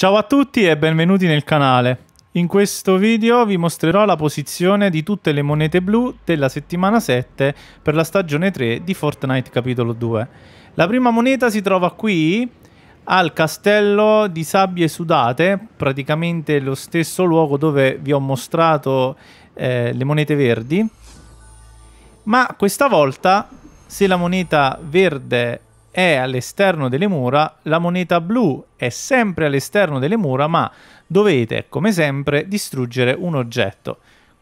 Ciao a tutti e benvenuti nel canale. In questo video vi mostrerò la posizione di tutte le monete blu della settimana 7 per la stagione 3 di Fortnite capitolo 2. La prima moneta si trova qui al castello di sabbie sudate, praticamente lo stesso luogo dove vi ho mostrato eh, le monete verdi. Ma questa volta se la moneta verde è all'esterno delle mura, la moneta blu è sempre all'esterno delle mura, ma dovete, come sempre, distruggere un oggetto.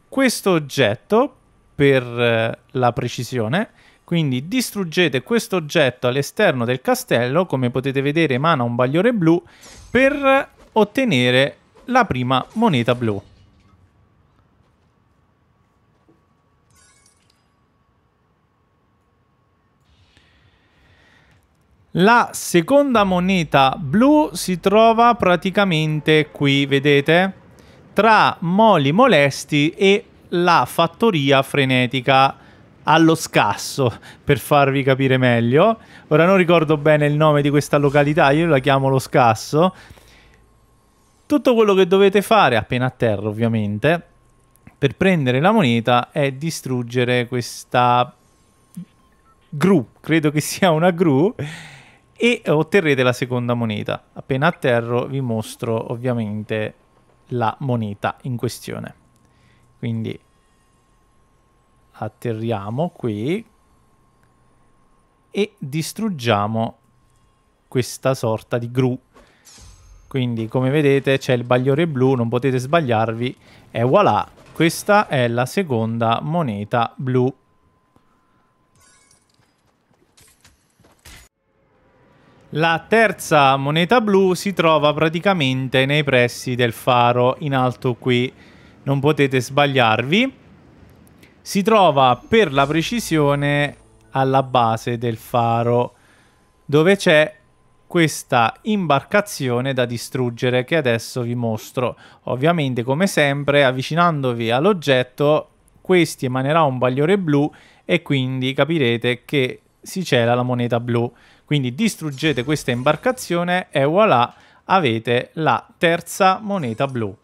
Questo oggetto, per eh, la precisione, quindi distruggete questo oggetto all'esterno del castello, come potete vedere emana un bagliore blu, per ottenere la prima moneta blu. La seconda moneta blu si trova praticamente qui, vedete? Tra Moli Molesti e la fattoria frenetica allo scasso, per farvi capire meglio. Ora non ricordo bene il nome di questa località, io la chiamo lo scasso. Tutto quello che dovete fare, appena a terra ovviamente, per prendere la moneta è distruggere questa gru, credo che sia una gru, e otterrete la seconda moneta. Appena atterro vi mostro ovviamente la moneta in questione. Quindi atterriamo qui e distruggiamo questa sorta di gru. Quindi come vedete c'è il bagliore blu, non potete sbagliarvi e voilà, questa è la seconda moneta blu. La terza moneta blu si trova praticamente nei pressi del faro in alto qui, non potete sbagliarvi. Si trova per la precisione alla base del faro dove c'è questa imbarcazione da distruggere che adesso vi mostro. Ovviamente come sempre avvicinandovi all'oggetto questi emanerà un bagliore blu e quindi capirete che si cela la moneta blu. Quindi distruggete questa imbarcazione e voilà, avete la terza moneta blu.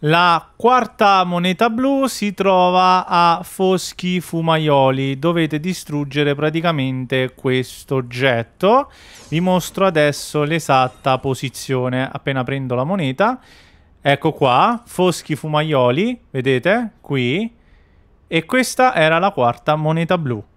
La quarta moneta blu si trova a Foschi Fumaioli. Dovete distruggere praticamente questo oggetto. Vi mostro adesso l'esatta posizione appena prendo la moneta. Ecco qua, Foschi Fumaioli, vedete? Qui. E questa era la quarta moneta blu.